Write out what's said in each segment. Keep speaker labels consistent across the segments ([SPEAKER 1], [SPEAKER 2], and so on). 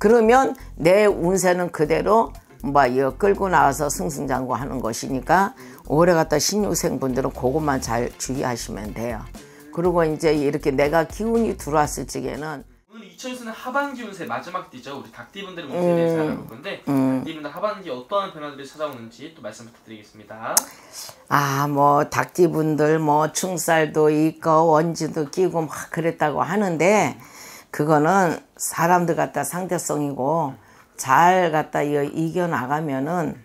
[SPEAKER 1] 그러면 내 운세는 그대로 뭐 이거 끌고 나와서 승승장구하는 것이니까 오래 갔다 신유생 분들은 그것만 잘 주의하시면 돼요. 그리고 이제 이렇게 내가 기운이 들어왔을 적에는 오늘 이천수는 하반기 운세 마지막 띠죠. 우리 닭띠 분들의 운세에 음. 대해서 음, 알아볼 건데 음. 닭띠 분들 하반기 어떠한 변화들이 찾아오는지 또 말씀 부탁드리겠습니다. 아 뭐 닭띠 분들 뭐 충살도 뭐 있고 원지도 끼고 막 그랬다고 하는데 음. 그거는 사람들 갖다 상대성이고 잘 갖다 이겨 나가면은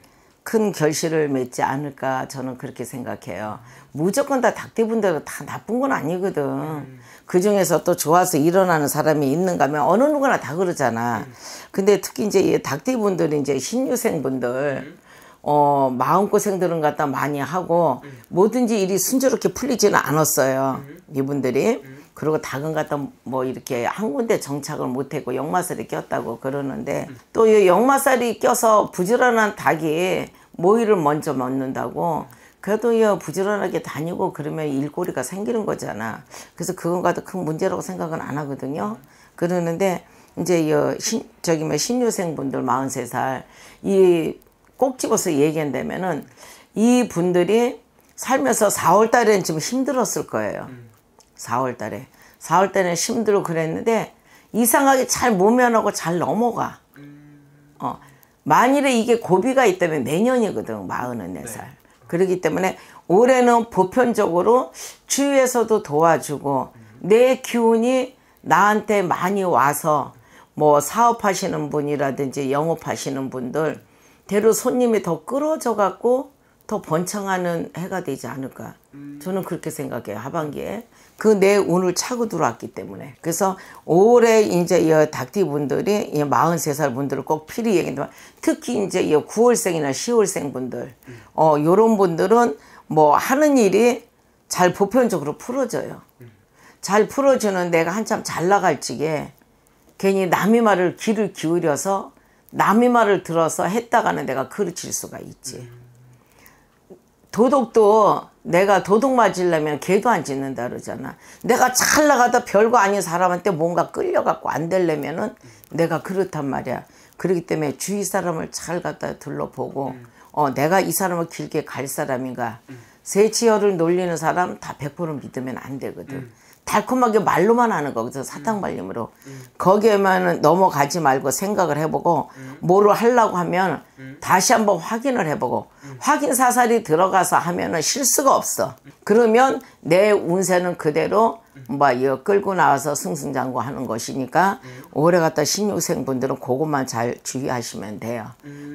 [SPEAKER 1] 큰 결실을 맺지 않을까 저는 그렇게 생각해요. 무조건 다닭대분들로다 나쁜 건 아니거든. 그 중에서 또 좋아서 일어나는 사람이 있는가 하면 어느 누구나 다 그러잖아. 근데 특히 이제 닭대분들이 이제 신유생분들 어, 마음고생들은 갖다 많이 하고 뭐든지 일이 순조롭게 풀리지는 않았어요. 이분들이. 그리고 닭은 갖다 뭐 이렇게 한 군데 정착을 못했고 역마살이 꼈다고 그러는데 또이 역마살이 껴서 부지런한 닭이 모이를 먼저 먹는다고 그래도 이 부지런하게 다니고 그러면 일꼬리가 생기는 거잖아. 그래서 그건 가도 큰 문제라고 생각은 안 하거든요. 그러는데 이제 이 신, 저기 뭐 신유생분들 43살 이 꼭 집어서 얘기한다면은 이 분들이 살면서 4월 달엔 좀 힘들었을 거예요. 음. 4월 달에. 4월 달에 힘들고 그랬는데 이상하게 잘 모면하고 잘 넘어가. 어. 만일에 이게 고비가 있다면 내년이거든, 44살. 네. 네. 그러기 때문에 올해는 보편적으로 주위에서도 도와주고 내 기운이 나한테 많이 와서 뭐 사업하시는 분이라든지 영업하시는 분들 대로 손님이 더 끌어져 갖고 더 번창하는 해가 되지 않을까. 저는 그렇게 생각해요. 하반기에. 그 내 운을 차고 들어왔기 때문에. 그래서 올해 이제 이 닥티분들이 이 43살 분들을 꼭 필히 얘기한다. 특히 이제 이 9월생이나 10월생 분들. 어, 요런 분들은 뭐 하는 일이 잘 보편적으로 풀어져요. 잘 풀어주는 내가 한참 잘 나갈 적에 괜히 남의 말을 귀를 기울여서 남의 말을 들어서 했다가는 내가 그르칠 수가 있지. 도둑도 내가 도둑 맞으려면 개도 안 짖는다 그러잖아. 내가 잘 나가다 별거 아닌 사람한테 뭔가 끌려갖고 안 되려면은 내가 그렇단 말이야. 그렇기 때문에 주위 사람을 잘 갖다 둘러보고 어 내가 이 사람을 길게 갈 사람인가. 음. 세치열을 놀리는 사람 다 100% 믿으면 안 되거든. 음. 달콤하게 말로만 하는 거거든 사탕 발림으로 음. 거기에만 넘어가지 말고 생각을 해보고 음. 뭐를 하려고 하면 음. 다시 한번 확인을 해보고 확인 사살이 들어가서 하면은 실수가 없어 그러면 내 운세는 그대로 뭐 이거 끌고 나와서 승승장구하는 것이니까 오래 갔다 16생 분들은 그것만 잘 주의하시면 돼요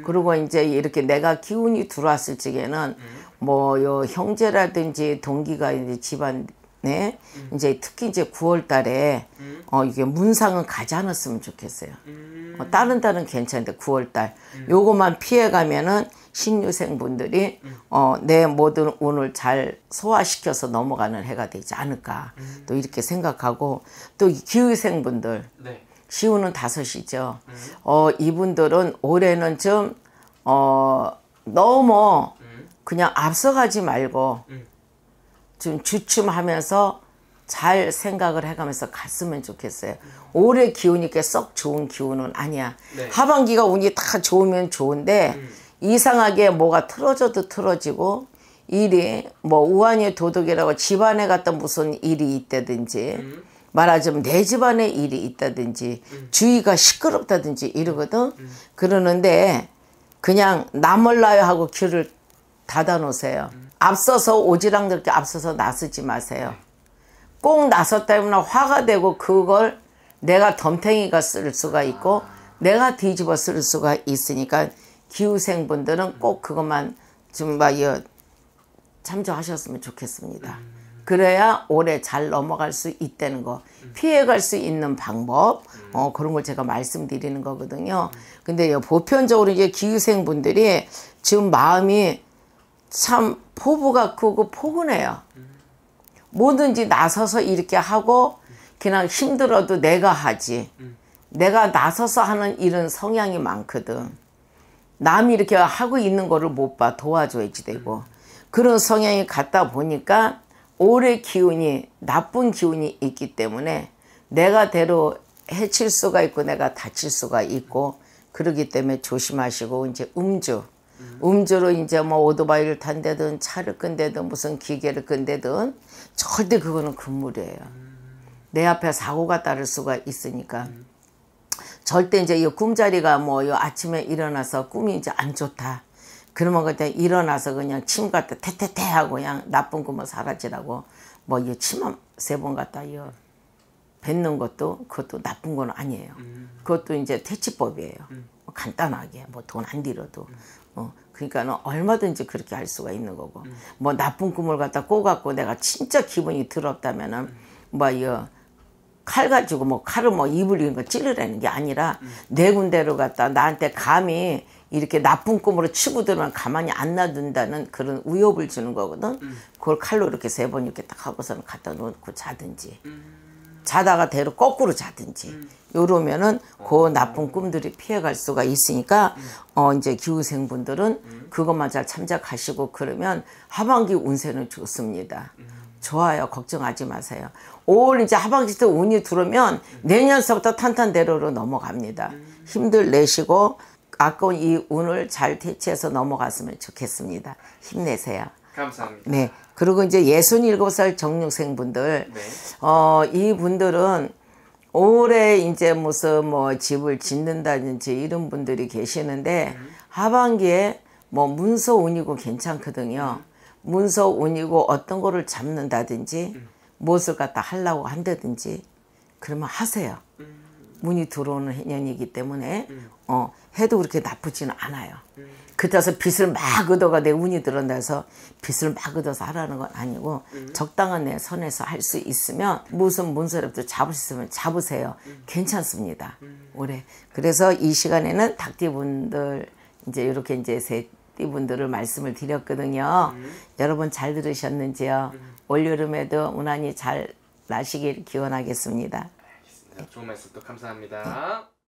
[SPEAKER 1] 그리고 이제 이렇게 내가 기운이 들어왔을 적에는 뭐요 형제라든지 동기가 이제 집안 네. 음. 이제 특히 이제 9월 달에 음. 어 이게 문상은 가지 않았으면 좋겠어요. 음. 어, 다른 달은 괜찮은데 9월 달요것만 음. 피해 가면은 신유생분들이 음. 어내 모든 운을 잘 소화시켜서 넘어가는 해가 되지 않을까. 음. 또 이렇게 생각하고 또 기후생분들 네. 시우는 다섯이죠. 어 이분들은 올해는 좀 어 너무 그냥 앞서가지 말고 좀 주춤하면서 잘 생각을 해가면서 갔으면 좋겠어요. 올해 기운이 꽤 썩 좋은 기운은 아니야. 네. 하반기가 운이 다 좋으면 좋은데 음. 이상하게 뭐가 틀어져도 틀어지고 일이 뭐우한의 도둑이라고 집안에 갔던 무슨 일이 있다든지 음. 말하자면 내 집안에 일이 있다든지 음. 주위가 시끄럽다든지 이러거든. 음. 음. 그러는데 그냥 나 몰라요 하고 귀를 닫아 놓으세요. 음. 앞서서 오지랖넓게 앞서서 나서지 마세요. 꼭나서 때문에 화가 되고 그걸 내가 덤탱이가 쓸 수가 있고 내가 뒤집어 쓸 수가 있으니까 기우생분들은 꼭 그것만 좀막 참조하셨으면 좋겠습니다. 그래야 오래 잘 넘어갈 수 있다는 거 피해갈 수 있는 방법 어, 그런 걸 제가 말씀드리는 거거든요. 근데 보편적으로 이제 기우생분들이 지금 마음이 참 포부가 그거 포근해요. 뭐든지 나서서 이렇게 하고 그냥 힘들어도 내가 하지. 내가 나서서 하는 이런 성향이 많거든. 남이 이렇게 하고 있는 거를 못 봐. 도와줘야지 되고. 그런 성향이 같다 보니까 오래 기운이, 나쁜 기운이 있기 때문에 내가 대로 해칠 수가 있고 내가 다칠 수가 있고 그러기 때문에 조심하시고 이제 음주. 음주로 이제 뭐 오토바이를 탄대든 차를 끈대든 무슨 기계를 끈대든 절대 그거는 금물이에요. 내 앞에 사고가 따를 수가 있으니까. 절대 이제 이 꿈자리가 뭐이 아침에 일어나서 꿈이 이제 안 좋다. 그러면 그때 일어나서 그냥 침 갖다 태태태 하고 그냥 나쁜 꿈은 사라지라고 뭐 이 침만 세번 갖다 요 뱉는 것도 그것도 나쁜 건 아니에요. 음. 그것도 이제 퇴치법이에요. 음. 뭐 간단하게 뭐 돈안들어도 음. 어, 그러니까는 얼마든지 그렇게 할 수가 있는 거고 음. 뭐 나쁜 꿈을 갖다 꼬갖고 내가 진짜 기분이 더럽다면은 음. 뭐이칼 거 가지고 뭐 칼을 뭐 입을 이런 거 찌르라는 게 아니라 음. 내군대로 갖다 나한테 감히 이렇게 나쁜 꿈으로 치고 들면 가만히 안 놔둔다는 그런 위협을 주는 거거든. 그걸 칼로 이렇게 세 번 이렇게 딱 하고서는 갖다 놓고 자든지. 자다가 대로 거꾸로 자든지 이러면은그 음. 어. 나쁜 꿈들이 피해갈 수가 있으니까 음. 어 이제 기후생분들은 음. 그것만 잘 참작하시고 그러면 하반기 운세는 좋습니다. 좋아요. 걱정하지 마세요. 5월 이제 하반기 때 운이 들어오면 내년서부터 탄탄대로로 넘어갑니다. 힘들 내시고 아까운 이 운을 잘 대체해서 넘어갔으면 좋겠습니다. 힘내세요. 감사합니다. 네. 그리고 이제 67살 정육생분들, 네. 어, 이분들은 올해 이제 무슨 뭐 집을 짓는다든지 이런 분들이 계시는데 음. 하반기에 뭐 문서 운이고 괜찮거든요. 음. 문서 운이고 어떤 거를 잡는다든지 음. 무엇을 갖다 하려고 한다든지 그러면 하세요. 음. 문이 들어오는 해 년이기 때문에 음. 어, 해도 그렇게 나쁘지는 않아요. 그때서 빚을 막 얻어가 내 운이 드러나서 빚을 막 얻어서 하라는 건 아니고 적당한 내 선에서 할 수 있으면 무슨 문서라도 잡으시면 잡으세요. 괜찮습니다. 올해. 그래서 이 시간에는 닭띠분들 이제 이렇게 이제 세 이분들을 말씀을 드렸거든요. 음. 여러분 잘 들으셨는지요? 음. 올여름에도 무난히 잘 나시길 기원하겠습니다. 알겠습니다. 좋은 말씀 또 감사합니다. 네.